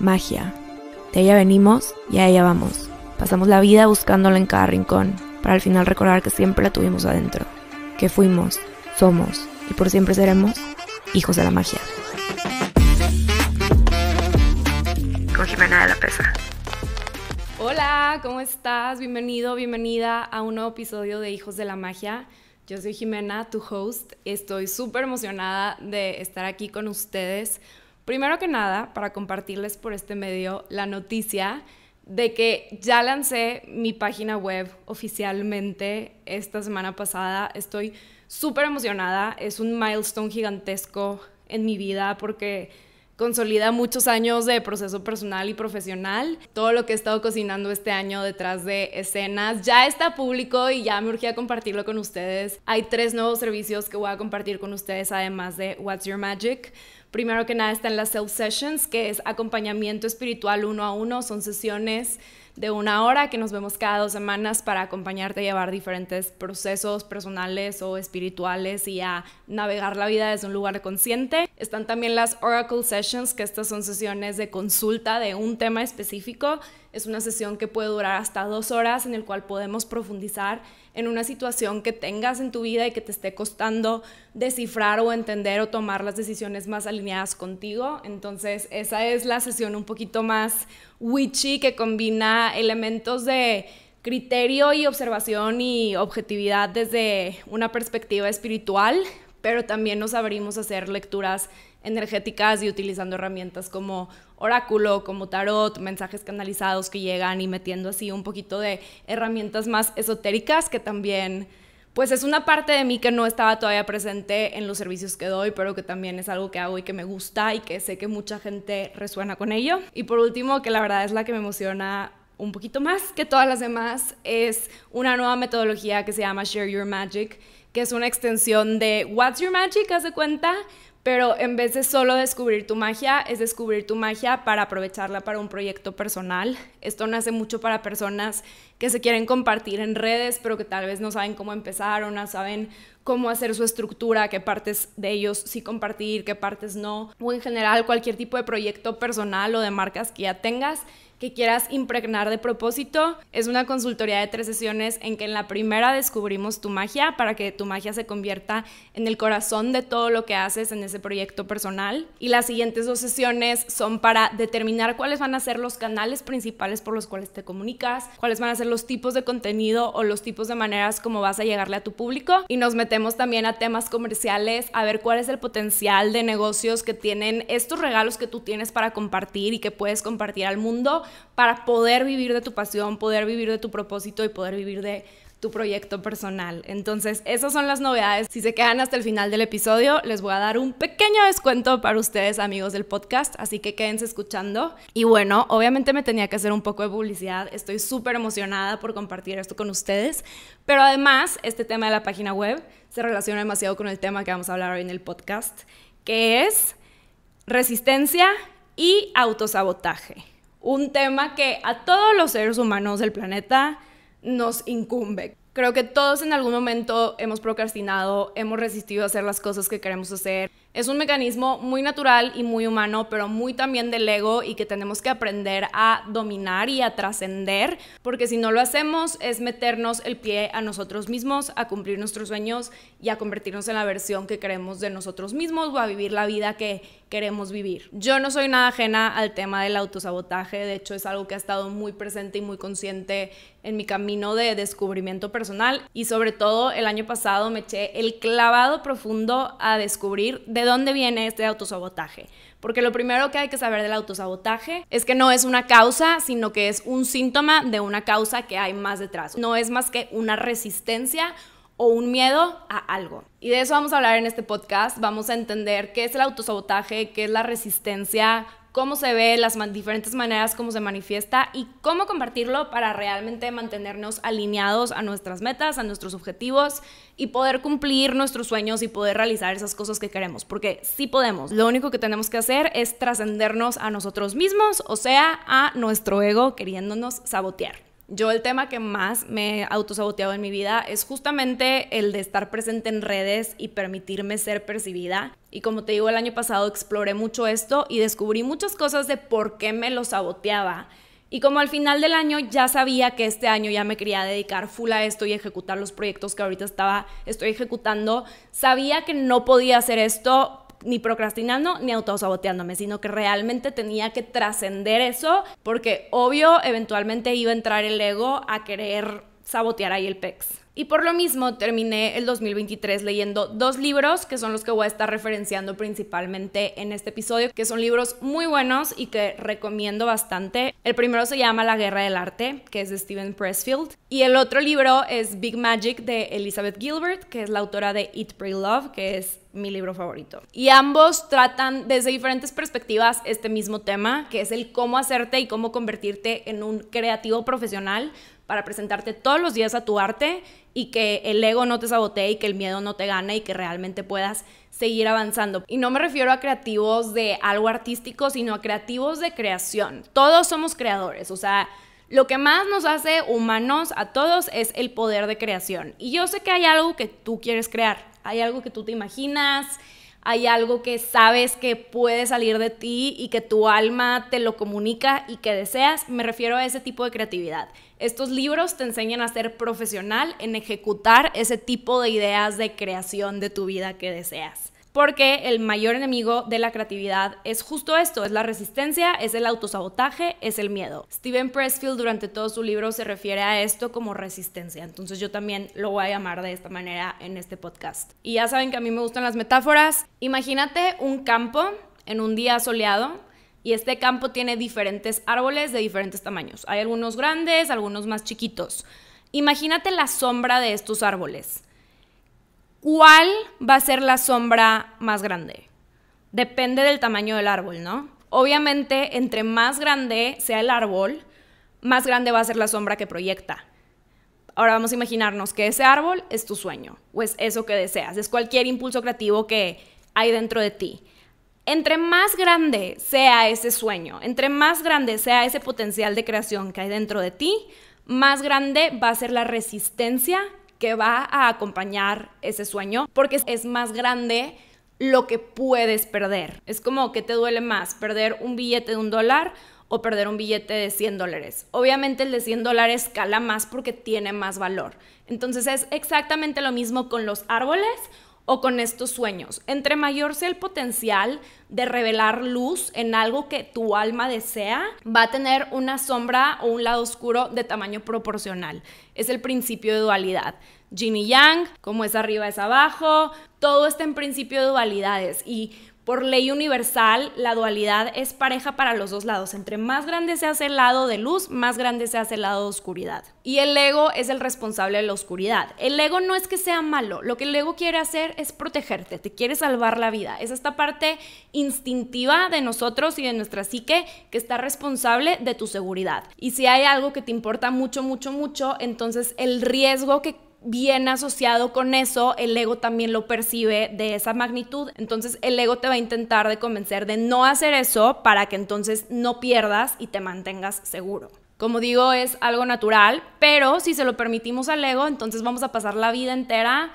magia. De ella venimos y a ella vamos. Pasamos la vida buscándola en cada rincón, para al final recordar que siempre la tuvimos adentro, que fuimos, somos y por siempre seremos hijos de la magia. Con Jimena de la Pesa. Hola, ¿cómo estás? Bienvenido, bienvenida a un nuevo episodio de Hijos de la Magia. Yo soy Jimena, tu host. Estoy súper emocionada de estar aquí con ustedes Primero que nada, para compartirles por este medio la noticia de que ya lancé mi página web oficialmente esta semana pasada. Estoy súper emocionada. Es un milestone gigantesco en mi vida porque consolida muchos años de proceso personal y profesional. Todo lo que he estado cocinando este año detrás de escenas ya está público y ya me urgía compartirlo con ustedes. Hay tres nuevos servicios que voy a compartir con ustedes además de What's Your Magic. Primero que nada están las self sessions, que es acompañamiento espiritual uno a uno, son sesiones de una hora que nos vemos cada dos semanas para acompañarte a llevar diferentes procesos personales o espirituales y a navegar la vida desde un lugar consciente. Están también las Oracle Sessions, que estas son sesiones de consulta de un tema específico. Es una sesión que puede durar hasta dos horas en el cual podemos profundizar en una situación que tengas en tu vida y que te esté costando descifrar o entender o tomar las decisiones más alineadas contigo. Entonces, esa es la sesión un poquito más witchy que combina elementos de criterio y observación y objetividad desde una perspectiva espiritual, pero también nos abrimos a hacer lecturas energéticas y utilizando herramientas como oráculo, como tarot, mensajes canalizados que llegan y metiendo así un poquito de herramientas más esotéricas que también pues es una parte de mí que no estaba todavía presente en los servicios que doy, pero que también es algo que hago y que me gusta y que sé que mucha gente resuena con ello. Y por último, que la verdad es la que me emociona un poquito más que todas las demás, es una nueva metodología que se llama Share Your Magic, que es una extensión de What's Your Magic, ¿Hace cuenta, pero en vez de solo descubrir tu magia, es descubrir tu magia para aprovecharla para un proyecto personal. Esto nace mucho para personas que se quieren compartir en redes, pero que tal vez no saben cómo empezar o no saben cómo hacer su estructura, qué partes de ellos sí compartir, qué partes no, o en general cualquier tipo de proyecto personal o de marcas que ya tengas que quieras impregnar de propósito. Es una consultoría de tres sesiones en que en la primera descubrimos tu magia para que tu magia se convierta en el corazón de todo lo que haces en ese proyecto personal. Y las siguientes dos sesiones son para determinar cuáles van a ser los canales principales por los cuales te comunicas, cuáles van a ser los tipos de contenido o los tipos de maneras como vas a llegarle a tu público. Y nos metemos también a temas comerciales, a ver cuál es el potencial de negocios que tienen estos regalos que tú tienes para compartir y que puedes compartir al mundo para poder vivir de tu pasión, poder vivir de tu propósito y poder vivir de tu proyecto personal. Entonces, esas son las novedades. Si se quedan hasta el final del episodio, les voy a dar un pequeño descuento para ustedes, amigos del podcast, así que quédense escuchando. Y bueno, obviamente me tenía que hacer un poco de publicidad. Estoy súper emocionada por compartir esto con ustedes, pero además, este tema de la página web se relaciona demasiado con el tema que vamos a hablar hoy en el podcast, que es resistencia y autosabotaje un tema que a todos los seres humanos del planeta nos incumbe. Creo que todos en algún momento hemos procrastinado, hemos resistido a hacer las cosas que queremos hacer, es un mecanismo muy natural y muy humano, pero muy también del ego y que tenemos que aprender a dominar y a trascender, porque si no lo hacemos es meternos el pie a nosotros mismos, a cumplir nuestros sueños y a convertirnos en la versión que queremos de nosotros mismos o a vivir la vida que queremos vivir. Yo no soy nada ajena al tema del autosabotaje, de hecho es algo que ha estado muy presente y muy consciente en mi camino de descubrimiento personal y sobre todo el año pasado me eché el clavado profundo a descubrir de de dónde viene este autosabotaje. Porque lo primero que hay que saber del autosabotaje es que no es una causa, sino que es un síntoma de una causa que hay más detrás. No es más que una resistencia o un miedo a algo. Y de eso vamos a hablar en este podcast. Vamos a entender qué es el autosabotaje, qué es la resistencia cómo se ve, las diferentes maneras cómo se manifiesta y cómo compartirlo para realmente mantenernos alineados a nuestras metas, a nuestros objetivos y poder cumplir nuestros sueños y poder realizar esas cosas que queremos, porque sí podemos. Lo único que tenemos que hacer es trascendernos a nosotros mismos, o sea, a nuestro ego queriéndonos sabotear. Yo el tema que más me he autosaboteado en mi vida es justamente el de estar presente en redes y permitirme ser percibida. Y como te digo, el año pasado exploré mucho esto y descubrí muchas cosas de por qué me lo saboteaba. Y como al final del año ya sabía que este año ya me quería dedicar full a esto y ejecutar los proyectos que ahorita estaba, estoy ejecutando, sabía que no podía hacer esto ni procrastinando ni autosaboteándome, sino que realmente tenía que trascender eso porque obvio eventualmente iba a entrar el ego a querer sabotear ahí el PEX. Y por lo mismo terminé el 2023 leyendo dos libros que son los que voy a estar referenciando principalmente en este episodio, que son libros muy buenos y que recomiendo bastante. El primero se llama La Guerra del Arte, que es de Steven Pressfield. Y el otro libro es Big Magic de Elizabeth Gilbert, que es la autora de Eat, Pray, Love, que es mi libro favorito. Y ambos tratan desde diferentes perspectivas este mismo tema, que es el cómo hacerte y cómo convertirte en un creativo profesional para presentarte todos los días a tu arte y que el ego no te sabotee y que el miedo no te gane y que realmente puedas seguir avanzando. Y no me refiero a creativos de algo artístico, sino a creativos de creación. Todos somos creadores, o sea, lo que más nos hace humanos a todos es el poder de creación. Y yo sé que hay algo que tú quieres crear, hay algo que tú te imaginas hay algo que sabes que puede salir de ti y que tu alma te lo comunica y que deseas, me refiero a ese tipo de creatividad. Estos libros te enseñan a ser profesional en ejecutar ese tipo de ideas de creación de tu vida que deseas porque el mayor enemigo de la creatividad es justo esto, es la resistencia, es el autosabotaje, es el miedo. Steven Pressfield durante todo su libro se refiere a esto como resistencia, entonces yo también lo voy a llamar de esta manera en este podcast. Y ya saben que a mí me gustan las metáforas. Imagínate un campo en un día soleado y este campo tiene diferentes árboles de diferentes tamaños. Hay algunos grandes, algunos más chiquitos. Imagínate la sombra de estos árboles ¿cuál va a ser la sombra más grande? Depende del tamaño del árbol, ¿no? Obviamente, entre más grande sea el árbol, más grande va a ser la sombra que proyecta. Ahora vamos a imaginarnos que ese árbol es tu sueño, o es eso que deseas, es cualquier impulso creativo que hay dentro de ti. Entre más grande sea ese sueño, entre más grande sea ese potencial de creación que hay dentro de ti, más grande va a ser la resistencia que va a acompañar ese sueño, porque es más grande lo que puedes perder. Es como que te duele más perder un billete de un dólar o perder un billete de 100 dólares. Obviamente el de 100 dólares cala más porque tiene más valor. Entonces es exactamente lo mismo con los árboles o con estos sueños. Entre mayor sea el potencial de revelar luz en algo que tu alma desea, va a tener una sombra o un lado oscuro de tamaño proporcional. Es el principio de dualidad. Jimmy y Yang, como es arriba es abajo, todo está en principio de dualidades y por ley universal, la dualidad es pareja para los dos lados. Entre más grande se hace el lado de luz, más grande se hace el lado de oscuridad. Y el ego es el responsable de la oscuridad. El ego no es que sea malo, lo que el ego quiere hacer es protegerte, te quiere salvar la vida. Es esta parte instintiva de nosotros y de nuestra psique que está responsable de tu seguridad. Y si hay algo que te importa mucho, mucho, mucho, entonces el riesgo que bien asociado con eso, el ego también lo percibe de esa magnitud. Entonces el ego te va a intentar de convencer de no hacer eso para que entonces no pierdas y te mantengas seguro. Como digo, es algo natural, pero si se lo permitimos al ego, entonces vamos a pasar la vida entera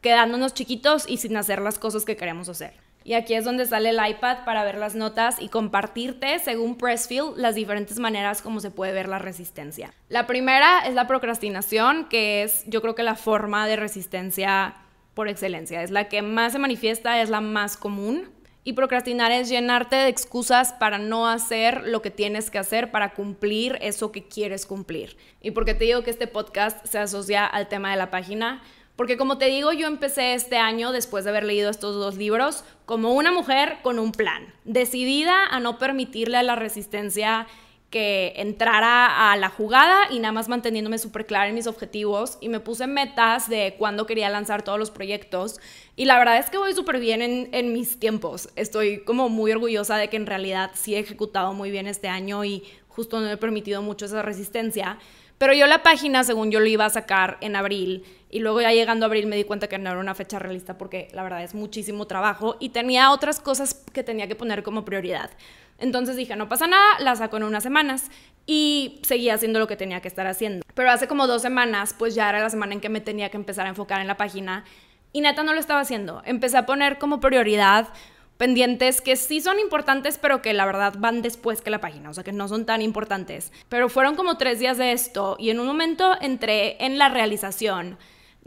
quedándonos chiquitos y sin hacer las cosas que queremos hacer. Y aquí es donde sale el iPad para ver las notas y compartirte, según Pressfield, las diferentes maneras como se puede ver la resistencia. La primera es la procrastinación, que es yo creo que la forma de resistencia por excelencia. Es la que más se manifiesta, es la más común. Y procrastinar es llenarte de excusas para no hacer lo que tienes que hacer, para cumplir eso que quieres cumplir. ¿Y porque te digo que este podcast se asocia al tema de la página? Porque como te digo, yo empecé este año, después de haber leído estos dos libros, como una mujer con un plan, decidida a no permitirle a la resistencia que entrara a la jugada y nada más manteniéndome súper clara en mis objetivos y me puse metas de cuándo quería lanzar todos los proyectos y la verdad es que voy súper bien en, mis tiempos. Estoy como muy orgullosa de que en realidad sí he ejecutado muy bien este año y justo no he permitido mucho esa resistencia, pero yo la página según yo lo iba a sacar en abril y luego ya llegando a abril me di cuenta que no era una fecha realista porque la verdad es muchísimo trabajo y tenía otras cosas que tenía que poner como prioridad. Entonces dije, no pasa nada, la saco en unas semanas y seguía haciendo lo que tenía que estar haciendo. Pero hace como dos semanas, pues ya era la semana en que me tenía que empezar a enfocar en la página y neta no lo estaba haciendo. Empecé a poner como prioridad pendientes que sí son importantes, pero que la verdad van después que la página, o sea que no son tan importantes. Pero fueron como tres días de esto y en un momento entré en la realización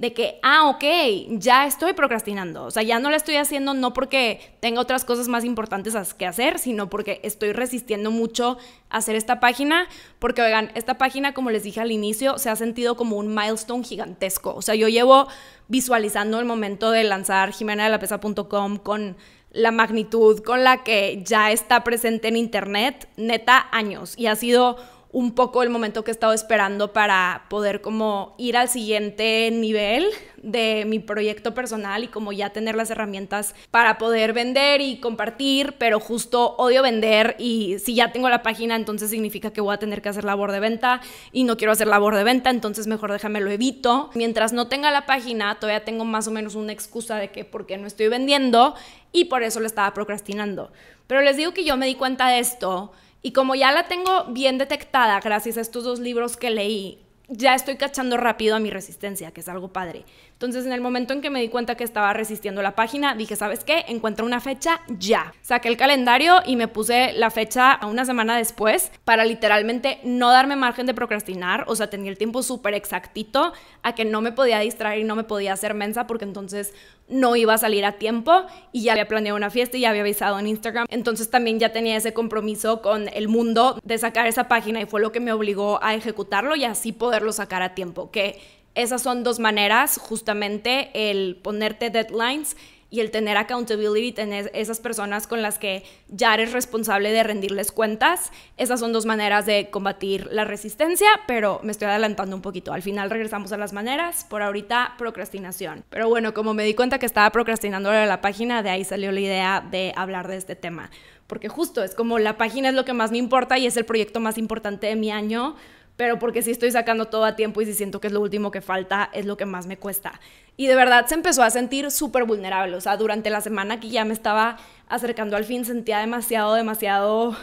de que, ah, ok, ya estoy procrastinando. O sea, ya no la estoy haciendo no porque tenga otras cosas más importantes que hacer, sino porque estoy resistiendo mucho hacer esta página. Porque, oigan, esta página, como les dije al inicio, se ha sentido como un milestone gigantesco. O sea, yo llevo visualizando el momento de lanzar Pesa.com con la magnitud con la que ya está presente en Internet, neta, años. Y ha sido un poco el momento que he estado esperando para poder como ir al siguiente nivel de mi proyecto personal y como ya tener las herramientas para poder vender y compartir, pero justo odio vender y si ya tengo la página entonces significa que voy a tener que hacer labor de venta y no quiero hacer labor de venta, entonces mejor déjame lo evito. Mientras no tenga la página todavía tengo más o menos una excusa de que qué no estoy vendiendo y por eso lo estaba procrastinando. Pero les digo que yo me di cuenta de esto y como ya la tengo bien detectada gracias a estos dos libros que leí, ya estoy cachando rápido a mi resistencia, que es algo padre. Entonces, en el momento en que me di cuenta que estaba resistiendo la página, dije, ¿sabes qué? Encuentra una fecha ya. Saqué el calendario y me puse la fecha a una semana después para literalmente no darme margen de procrastinar. O sea, tenía el tiempo súper exactito a que no me podía distraer y no me podía hacer mensa porque entonces no iba a salir a tiempo y ya había planeado una fiesta y ya había avisado en Instagram. Entonces también ya tenía ese compromiso con el mundo de sacar esa página y fue lo que me obligó a ejecutarlo y así poderlo sacar a tiempo. Que esas son dos maneras, justamente el ponerte deadlines y el tener accountability, tener esas personas con las que ya eres responsable de rendirles cuentas, esas son dos maneras de combatir la resistencia, pero me estoy adelantando un poquito. Al final regresamos a las maneras, por ahorita procrastinación. Pero bueno, como me di cuenta que estaba procrastinando la página, de ahí salió la idea de hablar de este tema, porque justo es como la página es lo que más me importa y es el proyecto más importante de mi año pero porque si estoy sacando todo a tiempo y si siento que es lo último que falta, es lo que más me cuesta. Y de verdad se empezó a sentir súper vulnerable, o sea, durante la semana que ya me estaba acercando al fin sentía demasiado, demasiado,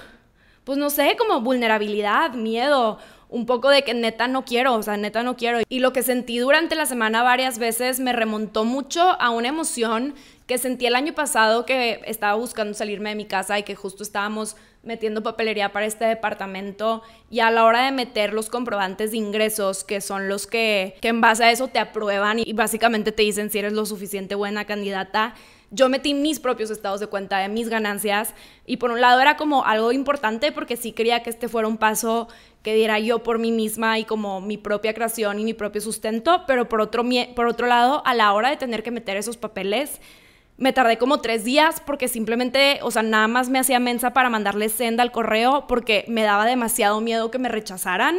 pues no sé, como vulnerabilidad, miedo, un poco de que neta no quiero, o sea, neta no quiero. Y lo que sentí durante la semana varias veces me remontó mucho a una emoción que sentí el año pasado que estaba buscando salirme de mi casa y que justo estábamos metiendo papelería para este departamento y a la hora de meter los comprobantes de ingresos, que son los que, en base a eso te aprueban y básicamente te dicen si eres lo suficiente buena candidata, yo metí mis propios estados de cuenta de mis ganancias y por un lado era como algo importante porque sí quería que este fuera un paso que diera yo por mí misma y como mi propia creación y mi propio sustento, pero por otro, por otro lado, a la hora de tener que meter esos papeles, me tardé como tres días porque simplemente, o sea, nada más me hacía mensa para mandarle senda al correo porque me daba demasiado miedo que me rechazaran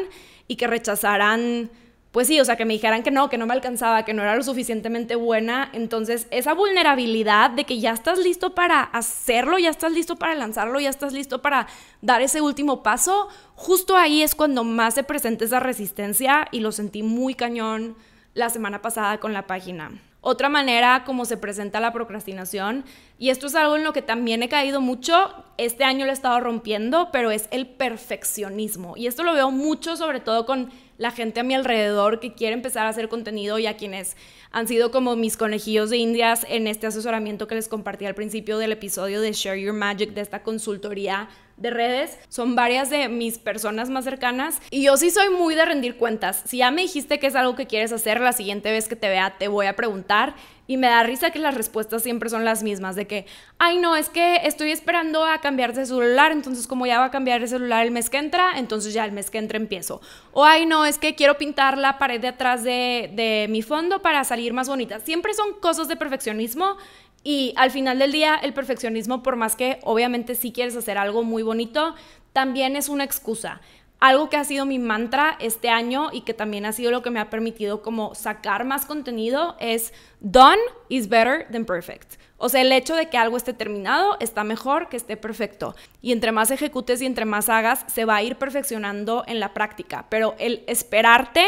y que rechazaran, pues sí, o sea, que me dijeran que no, que no me alcanzaba, que no era lo suficientemente buena. Entonces, esa vulnerabilidad de que ya estás listo para hacerlo, ya estás listo para lanzarlo, ya estás listo para dar ese último paso, justo ahí es cuando más se presenta esa resistencia y lo sentí muy cañón la semana pasada con la página. Otra manera como se presenta la procrastinación, y esto es algo en lo que también he caído mucho, este año lo he estado rompiendo, pero es el perfeccionismo. Y esto lo veo mucho sobre todo con la gente a mi alrededor que quiere empezar a hacer contenido y a quienes han sido como mis conejillos de indias en este asesoramiento que les compartí al principio del episodio de Share Your Magic, de esta consultoría de redes, son varias de mis personas más cercanas y yo sí soy muy de rendir cuentas. Si ya me dijiste que es algo que quieres hacer, la siguiente vez que te vea te voy a preguntar y me da risa que las respuestas siempre son las mismas, de que, ay no, es que estoy esperando a cambiar de celular, entonces como ya va a cambiar de celular el mes que entra, entonces ya el mes que entra empiezo. O ay no, es que quiero pintar la pared de atrás de, de mi fondo para salir más bonita. Siempre son cosas de perfeccionismo y al final del día el perfeccionismo, por más que obviamente sí quieres hacer algo muy bonito, también es una excusa algo que ha sido mi mantra este año y que también ha sido lo que me ha permitido como sacar más contenido es done is better than perfect. O sea, el hecho de que algo esté terminado está mejor que esté perfecto. Y entre más ejecutes y entre más hagas, se va a ir perfeccionando en la práctica. Pero el esperarte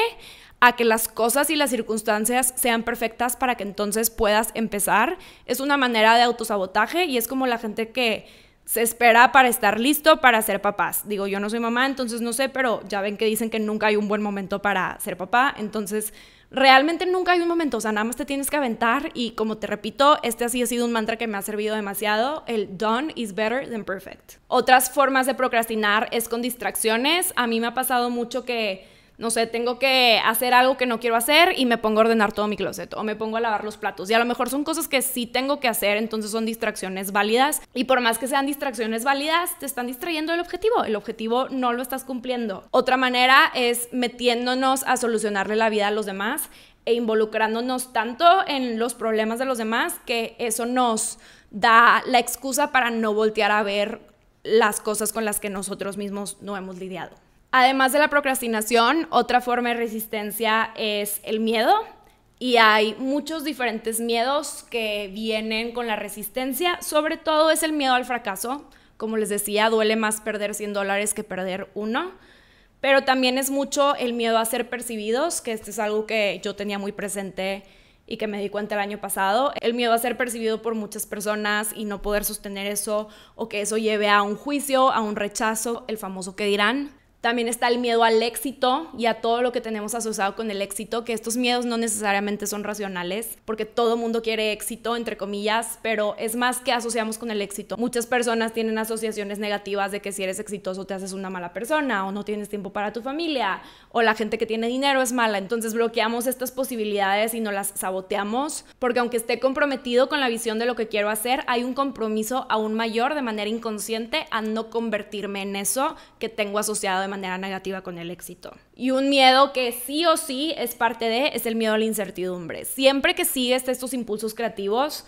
a que las cosas y las circunstancias sean perfectas para que entonces puedas empezar es una manera de autosabotaje y es como la gente que se espera para estar listo para ser papás. Digo, yo no soy mamá, entonces no sé, pero ya ven que dicen que nunca hay un buen momento para ser papá, entonces realmente nunca hay un momento, o sea, nada más te tienes que aventar y como te repito, este así ha sido un mantra que me ha servido demasiado, el done is better than perfect. Otras formas de procrastinar es con distracciones, a mí me ha pasado mucho que no sé, tengo que hacer algo que no quiero hacer y me pongo a ordenar todo mi closet o me pongo a lavar los platos. Y a lo mejor son cosas que sí tengo que hacer, entonces son distracciones válidas. Y por más que sean distracciones válidas, te están distrayendo del objetivo. El objetivo no lo estás cumpliendo. Otra manera es metiéndonos a solucionarle la vida a los demás e involucrándonos tanto en los problemas de los demás que eso nos da la excusa para no voltear a ver las cosas con las que nosotros mismos no hemos lidiado. Además de la procrastinación, otra forma de resistencia es el miedo. Y hay muchos diferentes miedos que vienen con la resistencia. Sobre todo es el miedo al fracaso. Como les decía, duele más perder 100 dólares que perder uno. Pero también es mucho el miedo a ser percibidos, que este es algo que yo tenía muy presente y que me di cuenta el año pasado, el miedo a ser percibido por muchas personas y no poder sostener eso o que eso lleve a un juicio, a un rechazo, el famoso que dirán. También está el miedo al éxito y a todo lo que tenemos asociado con el éxito, que estos miedos no necesariamente son racionales, porque todo mundo quiere éxito, entre comillas, pero es más que asociamos con el éxito. Muchas personas tienen asociaciones negativas de que si eres exitoso te haces una mala persona, o no tienes tiempo para tu familia, o la gente que tiene dinero es mala. Entonces bloqueamos estas posibilidades y no las saboteamos, porque aunque esté comprometido con la visión de lo que quiero hacer, hay un compromiso aún mayor de manera inconsciente a no convertirme en eso que tengo asociado manera negativa con el éxito. Y un miedo que sí o sí es parte de es el miedo a la incertidumbre. Siempre que sigues estos impulsos creativos,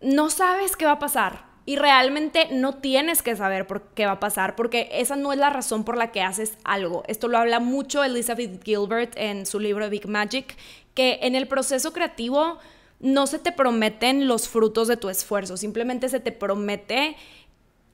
no sabes qué va a pasar. Y realmente no tienes que saber por qué va a pasar, porque esa no es la razón por la que haces algo. Esto lo habla mucho Elizabeth Gilbert en su libro Big Magic, que en el proceso creativo no se te prometen los frutos de tu esfuerzo, simplemente se te promete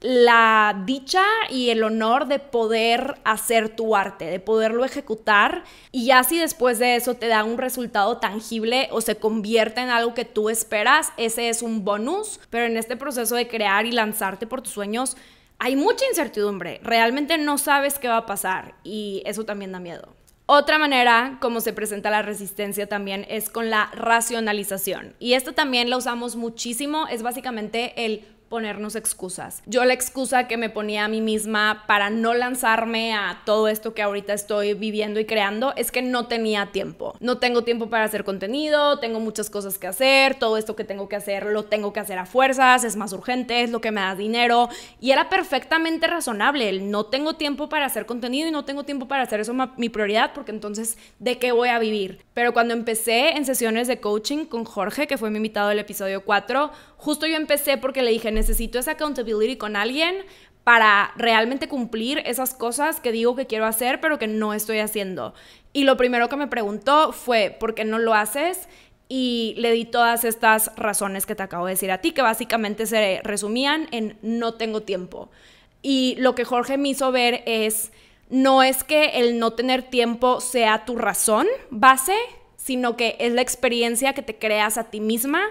la dicha y el honor de poder hacer tu arte, de poderlo ejecutar y ya si después de eso te da un resultado tangible o se convierte en algo que tú esperas, ese es un bonus, pero en este proceso de crear y lanzarte por tus sueños hay mucha incertidumbre, realmente no sabes qué va a pasar y eso también da miedo. Otra manera como se presenta la resistencia también es con la racionalización y esto también la usamos muchísimo, es básicamente el ponernos excusas. Yo la excusa que me ponía a mí misma para no lanzarme a todo esto que ahorita estoy viviendo y creando es que no tenía tiempo. No tengo tiempo para hacer contenido, tengo muchas cosas que hacer, todo esto que tengo que hacer lo tengo que hacer a fuerzas, es más urgente, es lo que me da dinero y era perfectamente razonable. El no tengo tiempo para hacer contenido y no tengo tiempo para hacer eso mi prioridad porque entonces ¿de qué voy a vivir? Pero cuando empecé en sesiones de coaching con Jorge, que fue mi invitado del episodio 4, justo yo empecé porque le dije, necesito esa accountability con alguien para realmente cumplir esas cosas que digo que quiero hacer, pero que no estoy haciendo. Y lo primero que me preguntó fue, ¿por qué no lo haces? Y le di todas estas razones que te acabo de decir a ti, que básicamente se resumían en no tengo tiempo. Y lo que Jorge me hizo ver es, no es que el no tener tiempo sea tu razón base, sino que es la experiencia que te creas a ti misma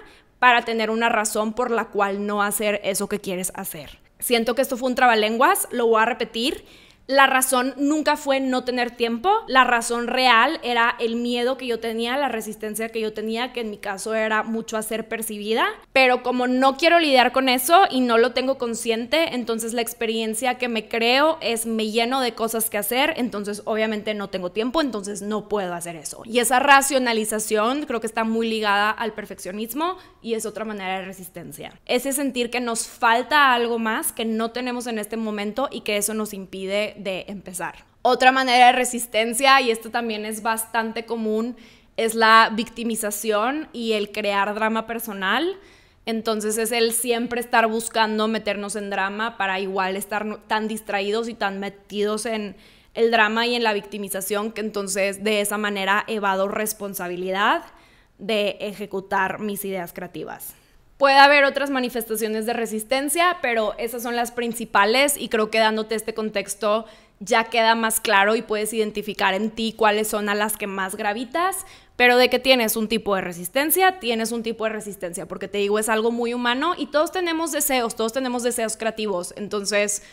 para tener una razón por la cual no hacer eso que quieres hacer. Siento que esto fue un trabalenguas, lo voy a repetir. La razón nunca fue no tener tiempo, la razón real era el miedo que yo tenía, la resistencia que yo tenía, que en mi caso era mucho a ser percibida, pero como no quiero lidiar con eso y no lo tengo consciente, entonces la experiencia que me creo es me lleno de cosas que hacer, entonces obviamente no tengo tiempo, entonces no puedo hacer eso. Y esa racionalización creo que está muy ligada al perfeccionismo y es otra manera de resistencia. Ese sentir que nos falta algo más que no tenemos en este momento y que eso nos impide de empezar. Otra manera de resistencia, y esto también es bastante común, es la victimización y el crear drama personal. Entonces es el siempre estar buscando meternos en drama para igual estar tan distraídos y tan metidos en el drama y en la victimización que entonces de esa manera evado responsabilidad de ejecutar mis ideas creativas. Puede haber otras manifestaciones de resistencia, pero esas son las principales y creo que dándote este contexto ya queda más claro y puedes identificar en ti cuáles son a las que más gravitas, pero de que tienes un tipo de resistencia, tienes un tipo de resistencia, porque te digo, es algo muy humano y todos tenemos deseos, todos tenemos deseos creativos, entonces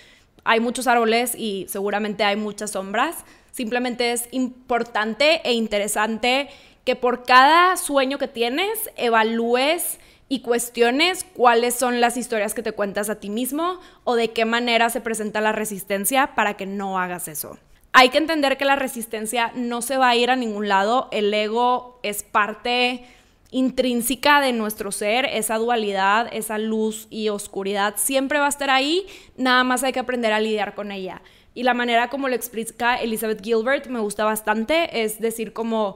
hay muchos árboles y seguramente hay muchas sombras, simplemente es importante e interesante que por cada sueño que tienes evalúes y cuestiones cuáles son las historias que te cuentas a ti mismo o de qué manera se presenta la resistencia para que no hagas eso. Hay que entender que la resistencia no se va a ir a ningún lado, el ego es parte intrínseca de nuestro ser, esa dualidad, esa luz y oscuridad siempre va a estar ahí, nada más hay que aprender a lidiar con ella. Y la manera como lo explica Elizabeth Gilbert me gusta bastante, es decir, como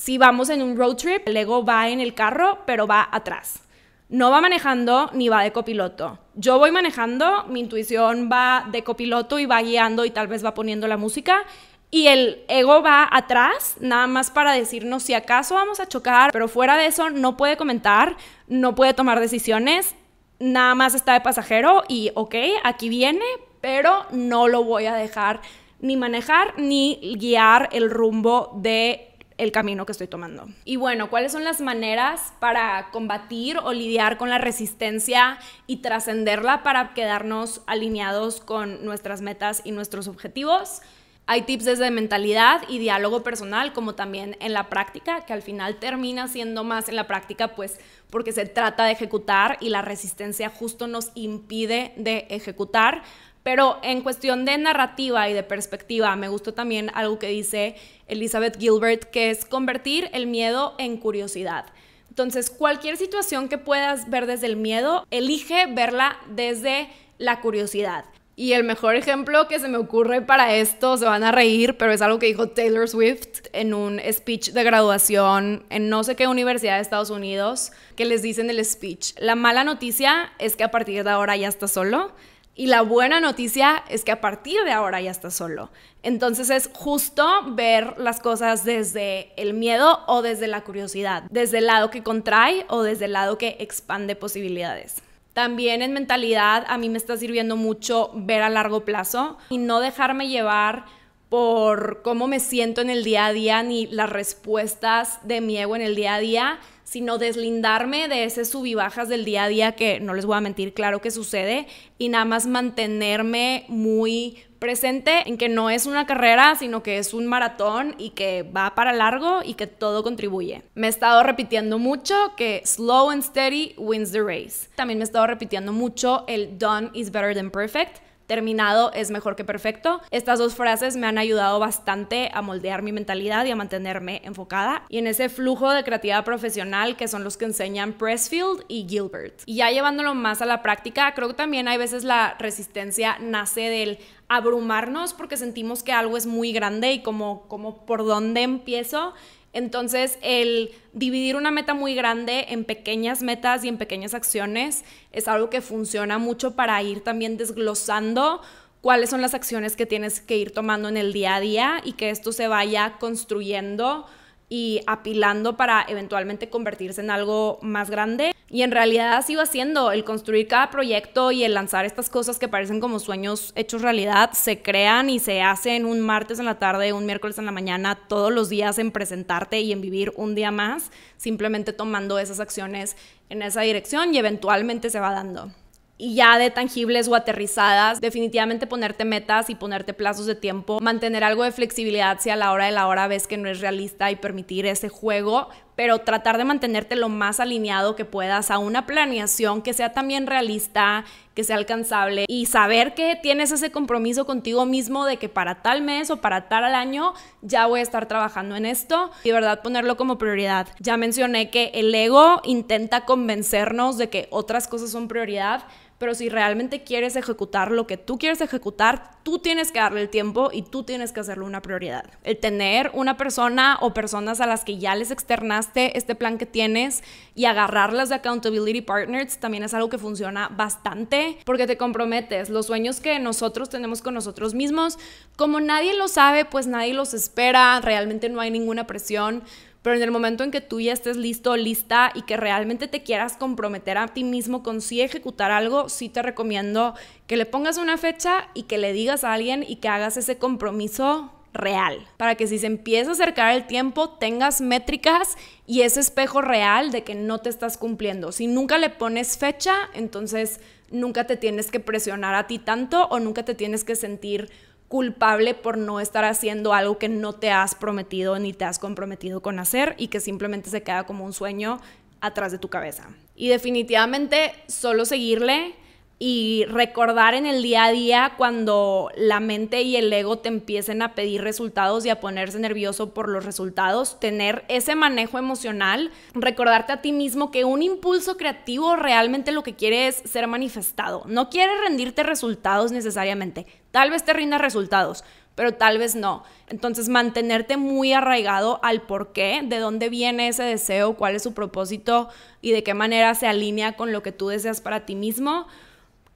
si vamos en un road trip, el ego va en el carro, pero va atrás. No va manejando ni va de copiloto. Yo voy manejando, mi intuición va de copiloto y va guiando y tal vez va poniendo la música. Y el ego va atrás, nada más para decirnos si acaso vamos a chocar, pero fuera de eso no puede comentar, no puede tomar decisiones, nada más está de pasajero y ok, aquí viene, pero no lo voy a dejar ni manejar ni guiar el rumbo de el camino que estoy tomando. Y bueno, ¿cuáles son las maneras para combatir o lidiar con la resistencia y trascenderla para quedarnos alineados con nuestras metas y nuestros objetivos? Hay tips desde mentalidad y diálogo personal, como también en la práctica, que al final termina siendo más en la práctica, pues porque se trata de ejecutar y la resistencia justo nos impide de ejecutar. Pero en cuestión de narrativa y de perspectiva, me gustó también algo que dice Elizabeth Gilbert, que es convertir el miedo en curiosidad. Entonces, cualquier situación que puedas ver desde el miedo, elige verla desde la curiosidad. Y el mejor ejemplo que se me ocurre para esto, se van a reír, pero es algo que dijo Taylor Swift en un speech de graduación en no sé qué universidad de Estados Unidos, que les dicen el speech. La mala noticia es que a partir de ahora ya está solo. Y la buena noticia es que a partir de ahora ya está solo. Entonces es justo ver las cosas desde el miedo o desde la curiosidad, desde el lado que contrae o desde el lado que expande posibilidades. También en mentalidad a mí me está sirviendo mucho ver a largo plazo y no dejarme llevar por cómo me siento en el día a día ni las respuestas de mi ego en el día a día, sino deslindarme de ese sub bajas del día a día que no les voy a mentir, claro que sucede, y nada más mantenerme muy presente en que no es una carrera, sino que es un maratón y que va para largo y que todo contribuye. Me he estado repitiendo mucho que slow and steady wins the race. También me he estado repitiendo mucho el done is better than perfect terminado es mejor que perfecto. Estas dos frases me han ayudado bastante a moldear mi mentalidad y a mantenerme enfocada y en ese flujo de creatividad profesional que son los que enseñan Pressfield y Gilbert. Y ya llevándolo más a la práctica, creo que también hay veces la resistencia nace del abrumarnos porque sentimos que algo es muy grande y como, como por dónde empiezo. Entonces, el dividir una meta muy grande en pequeñas metas y en pequeñas acciones es algo que funciona mucho para ir también desglosando cuáles son las acciones que tienes que ir tomando en el día a día y que esto se vaya construyendo y apilando para eventualmente convertirse en algo más grande. Y en realidad así va haciendo el construir cada proyecto y el lanzar estas cosas que parecen como sueños hechos realidad, se crean y se hacen un martes en la tarde, un miércoles en la mañana, todos los días en presentarte y en vivir un día más, simplemente tomando esas acciones en esa dirección y eventualmente se va dando y ya de tangibles o aterrizadas, definitivamente ponerte metas y ponerte plazos de tiempo, mantener algo de flexibilidad si a la hora de la hora ves que no es realista y permitir ese juego, pero tratar de mantenerte lo más alineado que puedas a una planeación que sea también realista, que sea alcanzable y saber que tienes ese compromiso contigo mismo de que para tal mes o para tal año ya voy a estar trabajando en esto y de verdad ponerlo como prioridad. Ya mencioné que el ego intenta convencernos de que otras cosas son prioridad, pero si realmente quieres ejecutar lo que tú quieres ejecutar, tú tienes que darle el tiempo y tú tienes que hacerlo una prioridad. El tener una persona o personas a las que ya les externaste este plan que tienes y agarrarlas de accountability partners también es algo que funciona bastante porque te comprometes los sueños que nosotros tenemos con nosotros mismos. Como nadie los sabe, pues nadie los espera, realmente no hay ninguna presión. Pero en el momento en que tú ya estés listo, lista y que realmente te quieras comprometer a ti mismo con sí ejecutar algo, sí te recomiendo que le pongas una fecha y que le digas a alguien y que hagas ese compromiso real, para que si se empieza a acercar el tiempo tengas métricas y ese espejo real de que no te estás cumpliendo. Si nunca le pones fecha, entonces nunca te tienes que presionar a ti tanto o nunca te tienes que sentir culpable por no estar haciendo algo que no te has prometido ni te has comprometido con hacer y que simplemente se queda como un sueño atrás de tu cabeza. Y definitivamente solo seguirle y recordar en el día a día cuando la mente y el ego te empiecen a pedir resultados y a ponerse nervioso por los resultados, tener ese manejo emocional, recordarte a ti mismo que un impulso creativo realmente lo que quiere es ser manifestado, no quiere rendirte resultados necesariamente, tal vez te rindas resultados, pero tal vez no. Entonces, mantenerte muy arraigado al por qué, de dónde viene ese deseo, cuál es su propósito y de qué manera se alinea con lo que tú deseas para ti mismo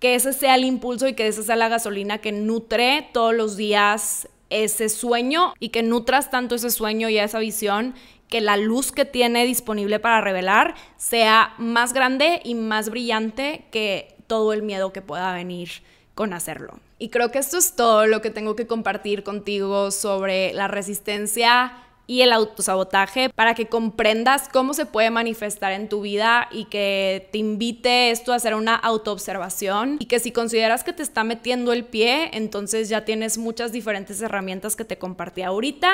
que ese sea el impulso y que esa sea la gasolina que nutre todos los días ese sueño y que nutras tanto ese sueño y esa visión que la luz que tiene disponible para revelar sea más grande y más brillante que todo el miedo que pueda venir con hacerlo. Y creo que esto es todo lo que tengo que compartir contigo sobre la resistencia y el autosabotaje para que comprendas cómo se puede manifestar en tu vida y que te invite esto a hacer una autoobservación y que si consideras que te está metiendo el pie, entonces ya tienes muchas diferentes herramientas que te compartí ahorita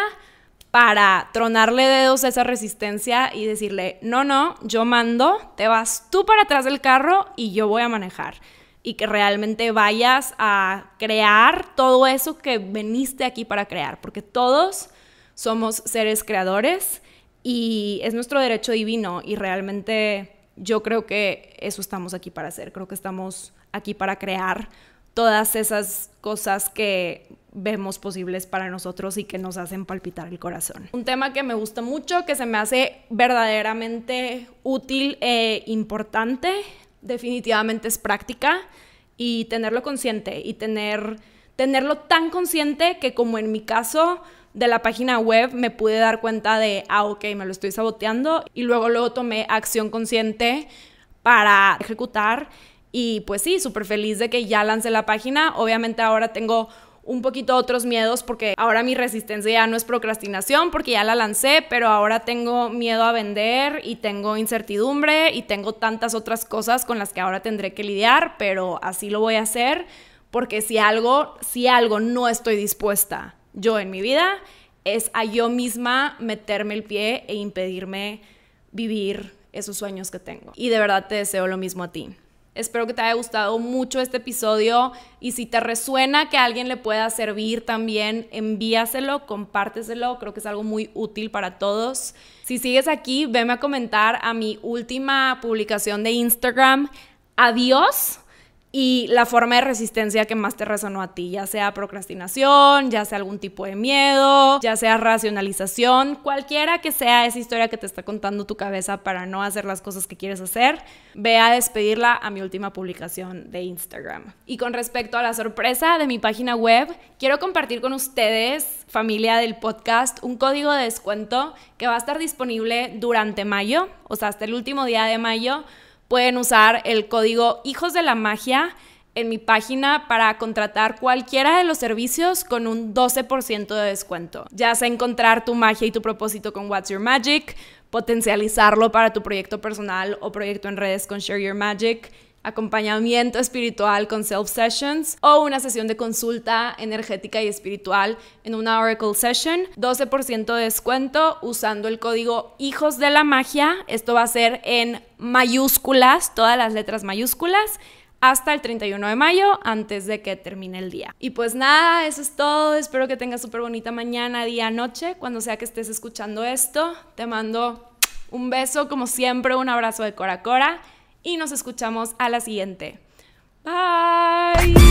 para tronarle dedos a esa resistencia y decirle, no, no, yo mando, te vas tú para atrás del carro y yo voy a manejar y que realmente vayas a crear todo eso que veniste aquí para crear, porque todos somos seres creadores y es nuestro derecho divino y realmente yo creo que eso estamos aquí para hacer, creo que estamos aquí para crear todas esas cosas que vemos posibles para nosotros y que nos hacen palpitar el corazón. Un tema que me gusta mucho, que se me hace verdaderamente útil e importante, definitivamente es práctica y tenerlo consciente y tener, tenerlo tan consciente que como en mi caso, de la página web me pude dar cuenta de, ah, ok, me lo estoy saboteando y luego luego tomé acción consciente para ejecutar y pues sí, súper feliz de que ya lancé la página. Obviamente ahora tengo un poquito otros miedos porque ahora mi resistencia ya no es procrastinación porque ya la lancé, pero ahora tengo miedo a vender y tengo incertidumbre y tengo tantas otras cosas con las que ahora tendré que lidiar, pero así lo voy a hacer porque si algo, si algo no estoy dispuesta yo en mi vida es a yo misma meterme el pie e impedirme vivir esos sueños que tengo. Y de verdad te deseo lo mismo a ti. Espero que te haya gustado mucho este episodio y si te resuena que a alguien le pueda servir también, envíaselo, compárteselo, creo que es algo muy útil para todos. Si sigues aquí, venme a comentar a mi última publicación de Instagram. Adiós y la forma de resistencia que más te resonó a ti, ya sea procrastinación, ya sea algún tipo de miedo, ya sea racionalización, cualquiera que sea esa historia que te está contando tu cabeza para no hacer las cosas que quieres hacer, ve a despedirla a mi última publicación de Instagram. Y con respecto a la sorpresa de mi página web, quiero compartir con ustedes, familia del podcast, un código de descuento que va a estar disponible durante mayo, o sea, hasta el último día de mayo pueden usar el código Hijos de la Magia en mi página para contratar cualquiera de los servicios con un 12% de descuento. Ya sea encontrar tu magia y tu propósito con What's Your Magic, potencializarlo para tu proyecto personal o proyecto en redes con Share Your Magic acompañamiento espiritual con self sessions o una sesión de consulta energética y espiritual en una Oracle session, 12% de descuento usando el código Hijos de la Magia. Esto va a ser en mayúsculas, todas las letras mayúsculas hasta el 31 de mayo antes de que termine el día. Y pues nada, eso es todo. Espero que tengas súper bonita mañana, día, noche, cuando sea que estés escuchando esto. Te mando un beso como siempre, un abrazo de cora Cora y nos escuchamos a la siguiente. Bye.